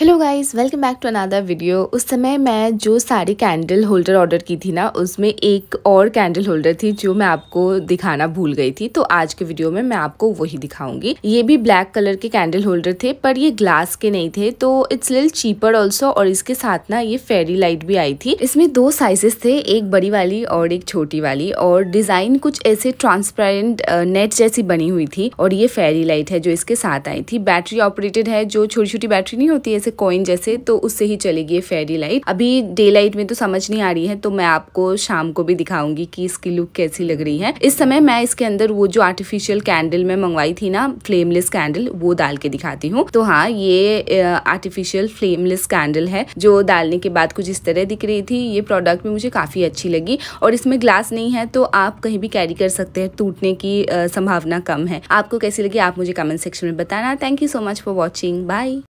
hello guys welcome back to another video उस समय मैं जो सारी कैंडल होल्डर ऑर्डर की थी ना उसमें एक और कैंडल होल्डर थी जो मैं आपको दिखाना भूल गई थी तो आज के वीडियो में मैं आपको वही दिखाऊंगी ये भी ब्लैक कलर के कैंडल होल्डर थे पर ये ग्लास के नहीं थे तो इट्स लिल चीपर ऑल्सो और इसके साथ ना ये फेरी लाइट भी आई थी इसमें दो साइजेस थे एक बड़ी वाली और एक छोटी वाली और डिजाइन कुछ ऐसे ट्रांसपेरेंट नेट जैसी बनी हुई थी और ये फेरी लाइट है जो इसके साथ आई थी बैटरी ऑपरेटेड है जो छोटी छोटी बैटरी नहीं होती ऐसे से कॉइन जैसे तो उससे ही चलेगी ये फेरी लाइट अभी डे लाइट में तो समझ नहीं आ रही है तो मैं आपको शाम को भी दिखाऊंगी कि इसकी लुक कैसी लग रही है इस समय मैं इसके अंदर वो जो आर्टिफिशियल कैंडल मैं मंगवाई थी ना फ्लेमलेस कैंडल वो डाल के दिखाती हूँ तो हाँ ये आर्टिफिशियल फ्लेमलेस कैंडल है जो डालने के बाद कुछ इस तरह दिख रही थी ये प्रोडक्ट भी मुझे काफ़ी अच्छी लगी और इसमें ग्लास नहीं है तो आप कहीं भी कैरी कर सकते हैं टूटने की संभावना कम है आपको कैसी लगी आप मुझे कमेंट सेक्शन में बताना thank you so much for watching bye